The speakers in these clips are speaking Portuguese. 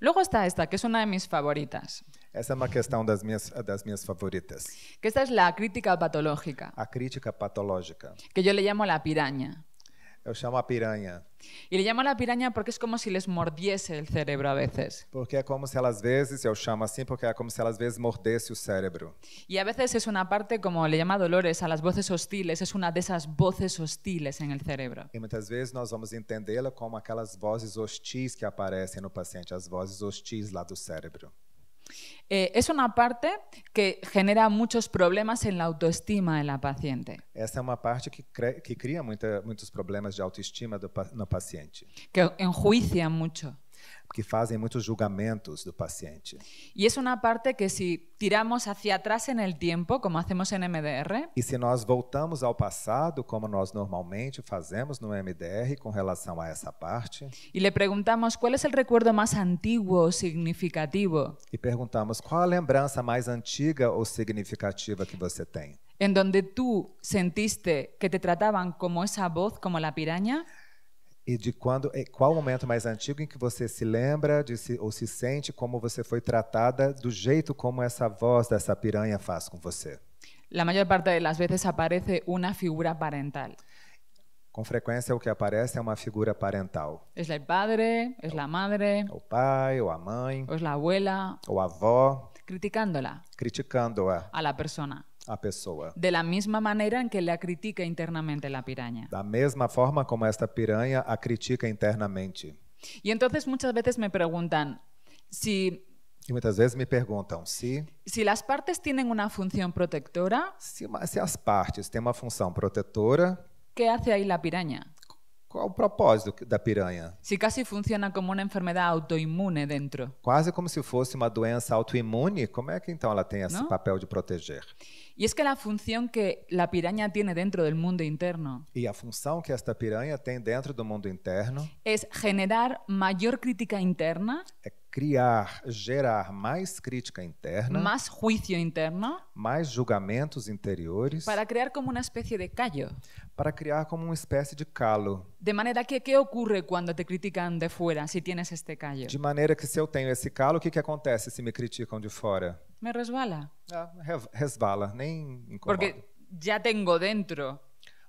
Luego está esta, que es una de mis favoritas. favoritas. Que esta es la crítica patológica, La crítica patológica, que yo le llamo la piraña. Eu chamo a piranha. Y le a piranha porque é como se les mordesse o cérebro a vezes. Porque é como se elas vezes, eu chamo assim porque é como se elas vezes mordesse o cérebro. E a vezes é uma parte, como le chama Dolores, a las voces hostiles, É uma de esas voces hostiles em el cérebro. E muitas vezes nós vamos entendê-la como aquelas vozes hostis que aparecem no paciente, as vozes hostis lá do cérebro. Eh, es una parte que genera muchos problemas en la autoestima de la paciente. Esa es una parte que, crea muchos problemas de autoestima en no paciente. Que enjuicia mucho. que fazem muitos julgamentos do paciente. E é uma parte que se tiramos hacia atrás no tempo, como hacemos em MDR, e se nós voltamos ao passado, como nós normalmente fazemos no MDR com relação a essa parte, e lhe perguntamos qual é o recuerdo mais antigo ou significativo, e perguntamos qual a lembrança mais antiga ou significativa que você tem, em donde tu sentiste que te tratavam como essa voz, como a piranha, e de quando, qual o momento mais antigo em que você se lembra se, ou se sente como você foi tratada do jeito como essa voz dessa piranha faz com você? A maior parte das vezes aparece uma figura parental. Com frequência o que aparece é uma figura parental. É o padre, é a madre. O pai, ou a mãe. Ou a abuela. Ou a avó. Criticándola. Criticando-a. A la persona a pessoa. De la misma manera que ela critica internamente a piranha Da mesma forma como esta piranha a critica internamente. e então muitas vezes me perguntam se E muitas vezes me perguntam se se as partes têm uma função protetora, se, se as partes têm uma função protetora, que faz aí a piranha? Qual o propósito da piranha? Se quase funciona como uma enfermidade autoimune dentro. Quase como se fosse uma doença autoimune. Como é que então ela tem esse Não? papel de proteger? E é que a função que a piranha tem dentro do mundo interno. E a função que esta piranha tem dentro do mundo interno. É gerar maior crítica interna. É criar, gerar mais crítica interna, mais juízo interno, mais julgamentos interiores, para criar como uma espécie de callo, para criar como uma espécie de calo. De maneira que que ocorre quando te criticam de fora, se tienes este callo? De maneira que se eu tenho esse calo, o que que acontece se me criticam de fora? Me resbala. Ah, resbala, nem incomoda. Porque já tenho dentro.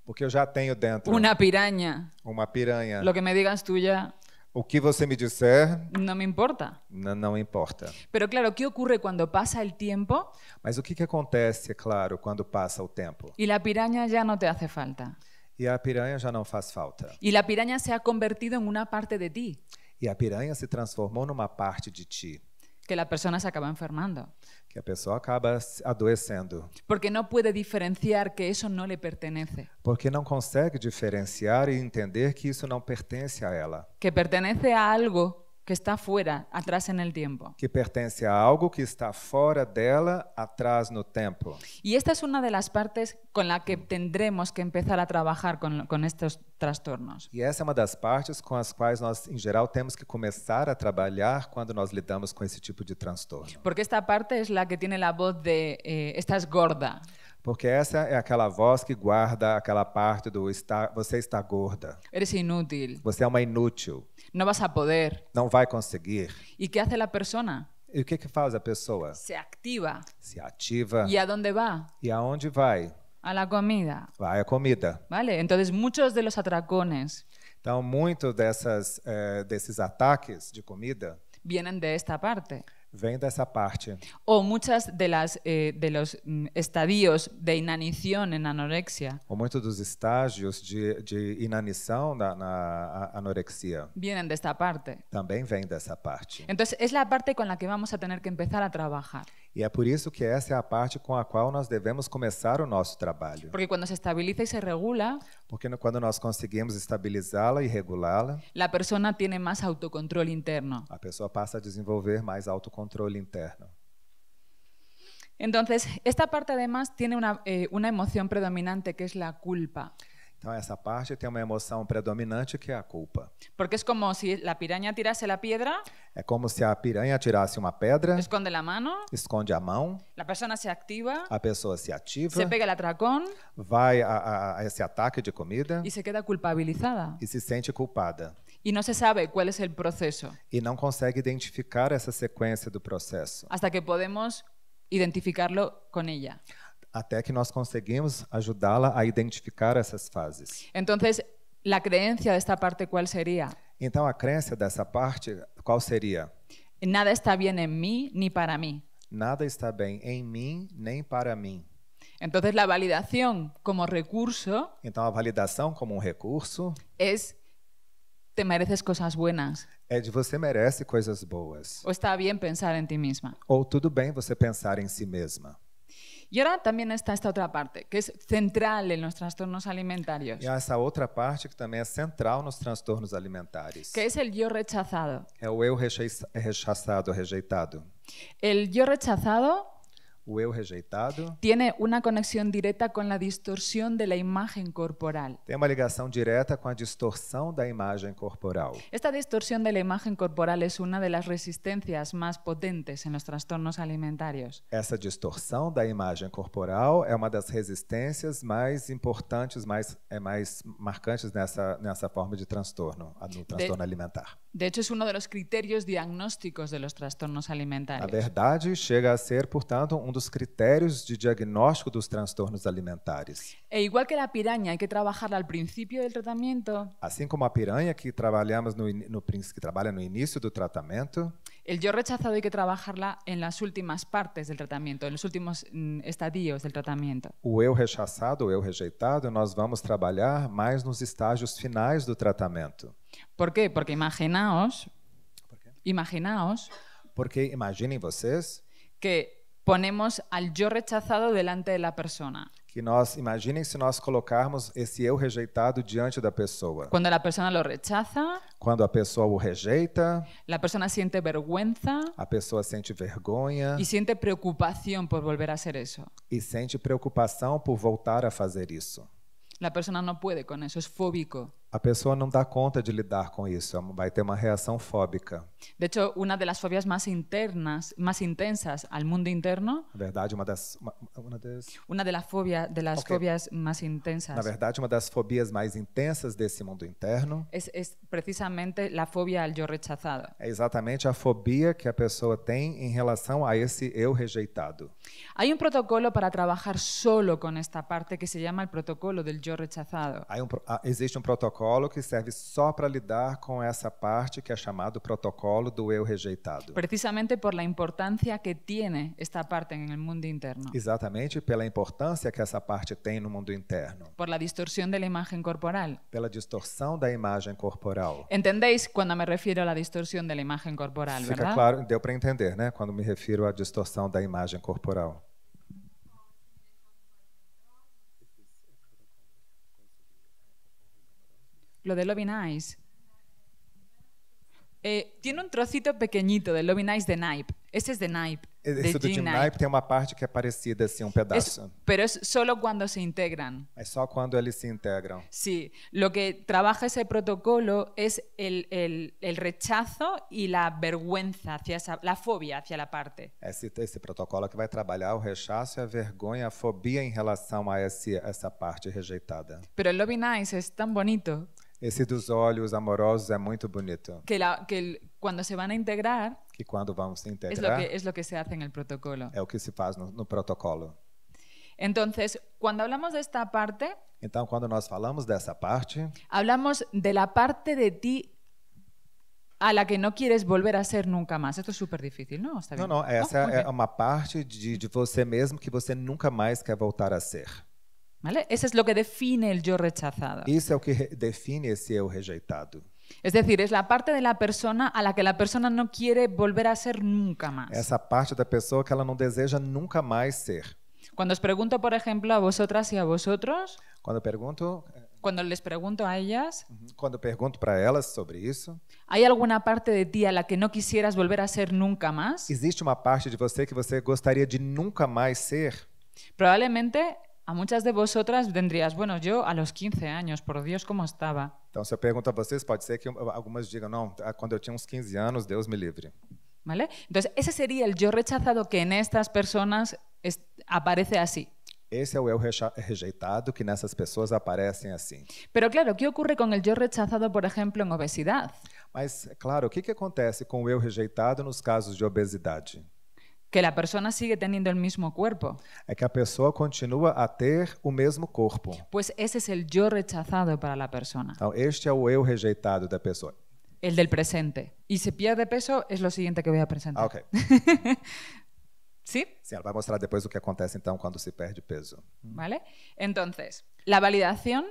Porque eu já tenho dentro. Uma piranha. Uma piranha. Lo que me digas tu já. O que você me disser, no me importa. Não, não importa. Pero claro, o que ocorre quando passa o tempo? Mas o que, que acontece, é claro, quando passa o tempo? E a piraña já não te hace falta. E a piranha já não faz falta. E a piraña se ha convertido em uma parte de ti. E a piranha se transformou numa parte de ti que la persona se acaba enfermando. Que a pessoa acaba adoecendo. Porque não pode diferenciar que isso não lhe pertence. Porque não consegue diferenciar e entender que isso não pertence a ela. Que pertence a algo que está fora, atrás no tempo. Que pertence a algo que está fora dela, atrás no tempo. E esta é uma das partes com a que tendremos que começar a trabalhar com, com estes transtornos. E essa é uma das partes com as quais nós, em geral, temos que começar a trabalhar quando nós lidamos com esse tipo de transtorno. Porque esta parte é a que tem a voz de eh, estás gorda. Porque essa é aquela voz que guarda aquela parte do está, você está gorda. Eres inútil. Você é uma inútil. Não vas a poder. Não vai conseguir. E que hace la persona? E o que que faz a pessoa? Se ativa. Se ativa. E aonde vai? E aonde vai? A la comida. Vai a comida. Vale, Então, muitos de los atracones. Então, muito dessas, eh, desses ataques de comida vêm desta parte vem dessa parte. ou muitas de las eh, de los mm, estadios de inanición en anorexia. Ou muitos dos estágios de, de inanição na, na anorexia. Vienen desta parte. Também vem dessa parte. Então, é a parte com a que vamos a ter que começar a trabalhar. E é por isso que essa é a parte com a qual nós devemos começar o nosso trabalho. Porque quando se estabiliza e se regula, porque quando nós conseguimos estabilizá-la e regulá-la, a pessoa tem mais autocontrole interno. A pessoa passa a desenvolver mais autocontrole control interno. Entonces, esta parte además tiene una, eh, una emoción predominante que es la culpa. Então, essa parte tiene una emoción predominante que é a culpa. Porque es como si la piraña tirase la piedra. É como si a piraña tirase una pedra. Esconde la mano. Esconde a mão. La persona se activa. A pessoa se ativa. Se pega el atracón Va a, a, a, esse ataque de comida. Y se queda culpabilizada. Y e se siente culpada. E não se sabe qual é o processo. E não consegue identificar essa sequência do processo. até que podemos identificá-lo com ela. Até que nós conseguimos ajudá-la a identificar essas fases. Então, a crença desta parte qual seria? Então, a crença dessa parte qual seria? Nada está bem em mim nem para mim. Nada está bem em mim nem para mim. então a validação como recurso. Então a validação como um recurso. é te mereces coisas buenas. É de você merece coisas boas. Ou está bem pensar em ti mesma. Ou tudo bem você pensar em si mesma. E agora também está esta outra parte, que é central nos transtornos alimentares. E essa outra parte que também é central nos transtornos alimentares. Que é o eu rechazado. É o eu rechaçado, rejeitado. O eu rechazado o eu rejeitado. Tiene una conexión directa con la distorsión de la imagen corporal. Tem uma ligação direta com a distorção da imagem corporal. Esta distorsión de la imagen corporal es una de las resistencias más potentes en los trastornos alimentarios. Essa distorção da imagem corporal é uma das resistências mais importantes, mais é mais marcantes nessa nessa forma de transtorno, no transtorno de, alimentar. De hecho, es uno de los criterios diagnósticos de los trastornos alimentarios. A verdade chega a ser, portanto, um dos critérios de diagnóstico dos transtornos alimentares. E igual que la piranha, hay que trabajarla al principio del tratamiento. Assim como a piranha que trabalhamos no, no que trabalha no início do tratamento. El yo rechazado hay que trabajarla en las últimas partes del tratamiento, en los últimos mm, estadios del tratamiento. O eu rechazado, o eu rejeitado, nós vamos trabalhar mais nos estágios finais do tratamento. ¿Por qué? Porque imaginaos, ¿Por imaginaos. Porque imaginen vocês que ponemos al yo rechazado delante de la persona. que nós imaginem se nós colocarmos esse eu rejeitado diante da pessoa. Quando a pessoa o rechaza, quando a pessoa o rejeita, a pessoa sente vergonha. a pessoa sente vergonha e sente preocupação por voltar a ser isso. E sente preocupação por voltar a fazer isso. A pessoa não pode com isso, é fóbico a pessoa não dá conta de lidar com isso, é vai ter uma reação fóbica. De hecho, uma das fobias mais internas, mais intensas ao mundo interno. Na verdade, uma das uma, uma das uma de las fobias de las okay. fobias mais intensas. Na verdade, uma das fobias mais intensas desse mundo interno. É, precisamente a fobia ao eu rechazado. É exatamente a fobia que a pessoa tem em relação a esse eu rejeitado. Há um protocolo para trabalhar solo com esta parte que se chama o protocolo do eu rechazado. Um, ah, existe um protocolo protocolo que serve só para lidar com essa parte que é chamado protocolo do eu rejeitado. Precisamente por la importância que tiene esta parte no mundo interno. Exatamente pela importância que essa parte tem no mundo interno. Por la distorsión de la imagen corporal. Pela distorção da imagem corporal. Entendéis quando me refiro à distorção da imagem corporal, Fica claro, deu para entender, né? Quando me refiro à distorção da imagem corporal. Lo de Loving Nice. Eh, tiene un trocito pequeñito de Loving Eyes de Nipe. Ese es de Nipe. E- esse do Jim tem parte que é parecida, assim, um pedaço. pero es solo cuando se integran. Es só quando eles se integran. Sí, lo que trabaja ese protocolo es el, rechazo y la vergüenza hacia esa, la fobia hacia la parte. Esse, esse protocolo que vai trabalhar o rechaço, e a vergonha, a fobia em relação a esse, essa parte rejeitada. Pero el Lobby Nice es tan bonito. Esse dos olhos amorosos é muito bonito. Que, la, que el, se vão a integrar. Que quando vamos se integrar. Es o que, que se faz no protocolo. É o que se faz no, no protocolo. Então, quando falamos desta parte. Então, quando nós falamos dessa parte. Hablamos de la parte de ti a la que não queres volver a ser nunca mais. Isso oh, é super difícil, não Está não, não, essa oh, é, é uma parte de, de você mesmo que você nunca mais quer voltar a ser. ¿Vale? Ese es lo que define el yo rechazado. Eso es lo que define esse eu rejeitado. Es decir, es la parte de la persona a la que la persona no quiere volver a ser nunca más. Esa parte la pessoa que ela no deseja nunca más ser. Cuando os pregunto, por ejemplo, a vosotras y a vosotros, cuando pregunto eh, cuando les pregunto a ellas, cuando pregunto para ellas sobre eso, ¿hay alguna parte de ti a la que no quisieras volver a ser nunca más? existe una parte de você que você gostaria de nunca más ser? Probablemente A muitas de vosotras vendrías, bueno, yo a los 15 años, por Dios, como estaba. Então, se eu pergunto a vocês, pode ser que algumas digam, não, ah, quando eu tinha uns 15 anos, Deus me livre. ¿Vale? Então esse seria o yo rechazado que nestas estas aparece assim. Esse é o eu rejeitado que nessas pessoas aparecem assim. Pero claro, que ocorre com o eu rechazado, por exemplo, em obesidade? Mas, claro, o que, que acontece com o eu rejeitado nos casos de obesidade? que la persona sigue teniendo el mismo cuerpo. Es que a persona continua a ter el mismo cuerpo. Pues ese es el yo rechazado para la persona. Então, este é o eu rejeitado la persona. El del presente. Y si pierde peso es lo siguiente que voy a presentar. Ah, ok. ¿Sí? Sí. va a mostrar después lo que acontece entonces cuando se pierde peso. Vale? Entonces, la validación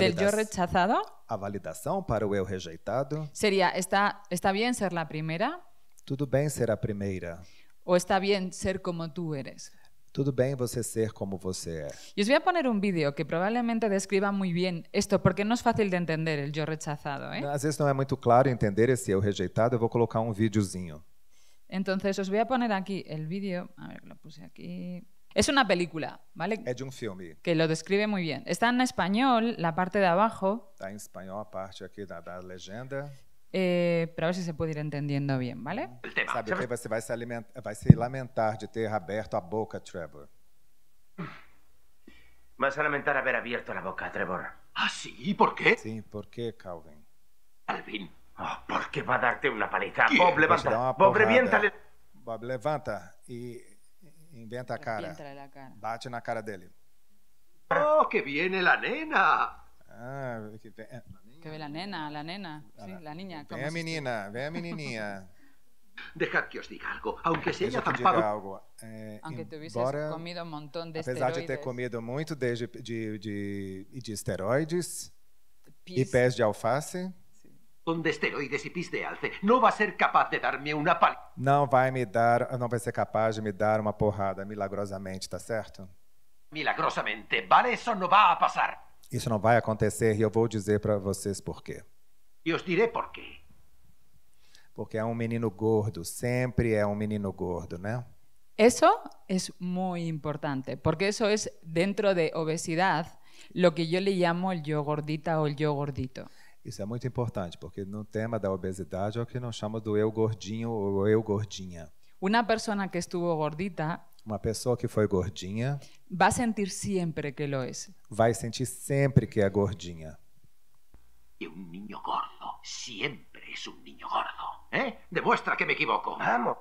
del yo rechazado A validación para el eu rejeitado. sería, está, está bien ser la primera, Tudo bien ser a primera... ¿O está bien ser como tú eres? Tudo bem você ser como você é. Y os voy a poner un vídeo que probablemente describa muy bien esto, porque no es fácil de entender el yo rechazado. ¿eh? A veces não é claro entender ese yo rejeitado, Voy a colocar un um videozinho. Entonces os voy a poner aquí el vídeo. A ver, lo puse aquí. Es una película, ¿vale? Es de un um filme. Que lo describe muy bien. Está en español, la parte de abajo. Está en em español la parte aquí de la legenda. Eh, pero a ver si se puede ir entendiendo bien, ¿vale? Sabe que vai se, lamentar de ter aberto a boca, Trevor. Vas a lamentar haber abierto la boca, Trevor. ¿Ah, sí? ¿Por qué? Sí, ¿por qué, Calvin? Calvin. Oh, ¿por qué va a darte una paliza. Bob, pues levanta. Bob, levanta y inventa cara. la cara. Bate él cara ¡Oh, que viene la nena! Ah, que viene... que ve la nena, la nena, sí, la niña. Ve a mi nina, ve a mi niña. Dejad que os diga algo, aunque se haya zampado. É, aunque tuvieses comido um montón de apesar de ter comido muito de, de, de, de esteroides Pies. e pés de alface. Donde esteroides e pis de alce, não vai ser capaz de darme me uma palha. Não vai me dar, não vai ser capaz de me dar uma porrada milagrosamente, está certo? Milagrosamente, vale? Isso não vai passar. Isso não vai acontecer e eu vou dizer para vocês por quê. E os direi por quê. Porque é um menino gordo, sempre é um menino gordo, né? Isso é muito importante, porque isso é dentro de obesidade, o que eu le llamo el yo gordita ou el yo gordito. Isso é muito importante, porque no tema da obesidade é o que nós chamamos do eu gordinho ou eu gordinha. Uma pessoa que estuvo gordita uma pessoa que foi gordinha vai sentir sempre que lo é vai sentir sempre que é gordinha. E um niño gordo sempre é um niño gordo. ¿Eh? Demuestra que me equivoco. Vamos.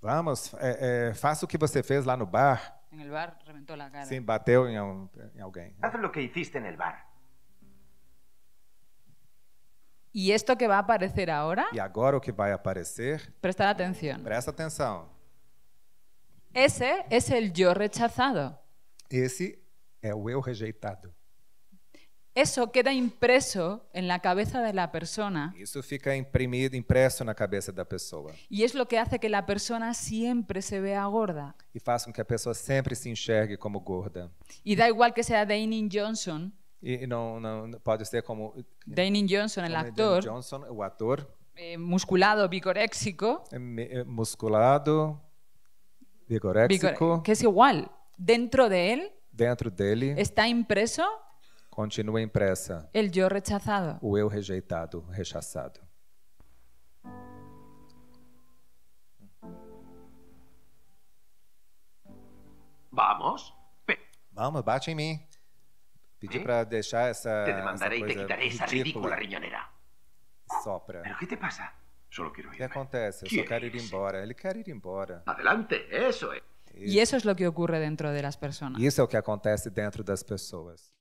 Vamos, é, é, faça o que você fez lá no bar. En el bar la cara. Sim, bateu em, um, em alguém. faça né? o que hiciste en el bar. e isto que vai aparecer agora E agora o que vai aparecer? prestar atenção Presta atenção. Ese es el yo rechazado. Ese es el yo rejeitado. Eso queda impreso en la cabeza de la persona. Eso fica imprimido, impresso na cabeça da persona. Y es lo que hace que la persona siempre se vea gorda. Y hace que la persona siempre se enxergue como gorda. Y da igual que sea Dwayne Johnson. Y e, e ser como Johnson, el actor. Johnson, eh, musculado, bicoréxico. musculado, vigoréxico, que es igual, dentro de él, dentro dele, está impreso continua impressa el yo rechazado. o eu rejeitado, rechaçado. Vamos. Vamos, bate em mim. Pedi eh? para deixar essa. Te demandaré e te quitaré essa ridícula riñonera. Sopra. O que te passa? O que acontece? Eu só quero ir embora. Ele quer ir embora. Adelante, isso é. E isso é o que ocorre dentro das pessoas. Isso é o que acontece dentro das pessoas.